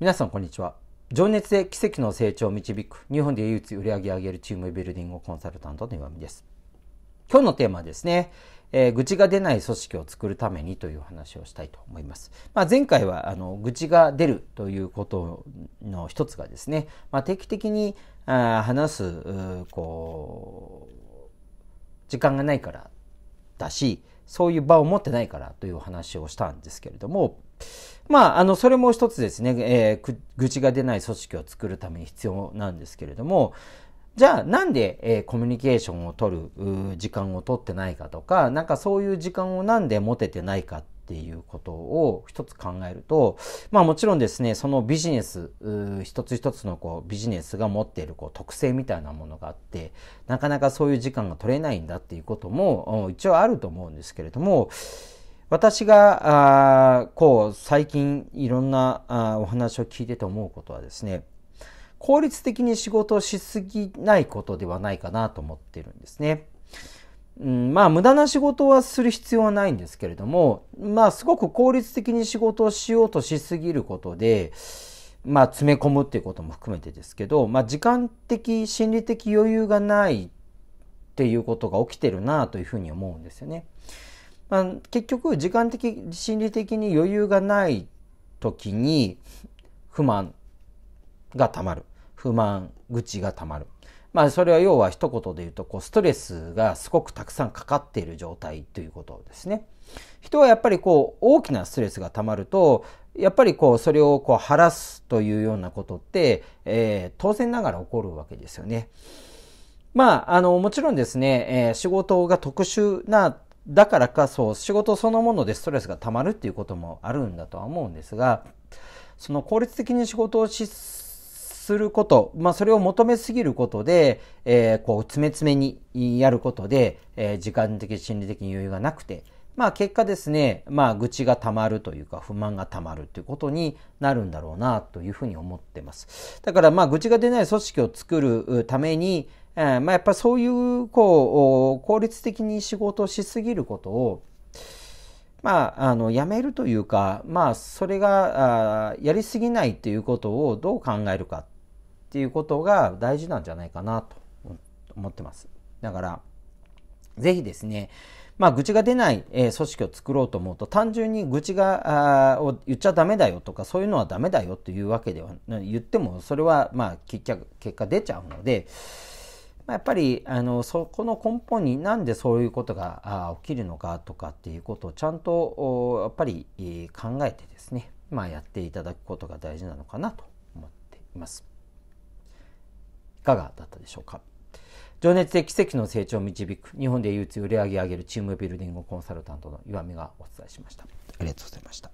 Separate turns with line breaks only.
皆さんこんにちは情熱で奇跡の成長を導く日本で唯一売り上げ上げるチームビルディングコンサルタントの岩見です今日のテーマはですね、えー、愚痴が出ない組織を作るためにという話をしたいと思います。まあ、前回はあの愚痴が出るということの一つがですね、まあ、定期的にあ話すこう時間がないからだしそういう場を持ってないからという話をしたんですけれども、まあ、あの、それも一つですね、えー、愚痴が出ない組織を作るために必要なんですけれども、じゃあなんで、えー、コミュニケーションを取る時間を取ってないかとか、なんかそういう時間をなんで持ててないかっていうことを一つ考えると、まあもちろんですね、そのビジネス、一つ一つのこうビジネスが持っているこう特性みたいなものがあって、なかなかそういう時間が取れないんだっていうことも一応あると思うんですけれども、私が、あこう、最近いろんなあお話を聞いてて思うことはですね、効率的に仕事をしすぎないことではないかなと思ってるんですね。うん、まあ、無駄な仕事はする必要はないんですけれども、まあ、すごく効率的に仕事をしようとしすぎることで、まあ、詰め込むっていうことも含めてですけど、まあ、時間的、心理的余裕がないっていうことが起きてるなというふうに思うんですよね。まあ、結局時間的心理的に余裕がない時に不満がたまる不満愚痴がたまる。まあそれは要は一言で言うとこうストレスがすごくたくさんかかっている状態ということですね。人はやっぱりこう大きなストレスがたまるとやっぱりこうそれをこう晴らすというようなことって、えー、当然ながら起こるわけですよね。まあ、あの、もちろんですね、えー、仕事が特殊なだからかそう仕事そのものでストレスがたまるっていうこともあるんだとは思うんですがその効率的に仕事をしすること、まあ、それを求めすぎることで、えー、こう詰め詰めにやることで、えー、時間的心理的に余裕がなくて、まあ、結果ですね、まあ、愚痴がたまるというか不満がたまるということになるんだろうなというふうに思ってますだからまあ愚痴が出ない組織を作るために、えーまあ、やっぱそういうこう効率的に仕事をしすぎることを、まあ、あのやめるというか、まあ、それがあやりすぎないということをどう考えるかっていうことが大事なんじゃないかなと思ってます。だからぜひですね、まあ、愚痴が出ない、えー、組織を作ろうと思うと単純に愚痴があを言っちゃダメだよとかそういうのはダメだよというわけでは言ってもそれはまあ結局結果出ちゃうので。まやっぱりあのそこの根本になんでそういうことが起きるのかとかっていうことをちゃんとやっぱり考えてですね、まあ、やっていただくことが大事なのかなと思っています。いかがだったでしょうか情熱的奇跡の成長を導く日本で唯一売り上げ上げるチームビルディングコンサルタントの岩見がお伝えしました。ありがとうございました。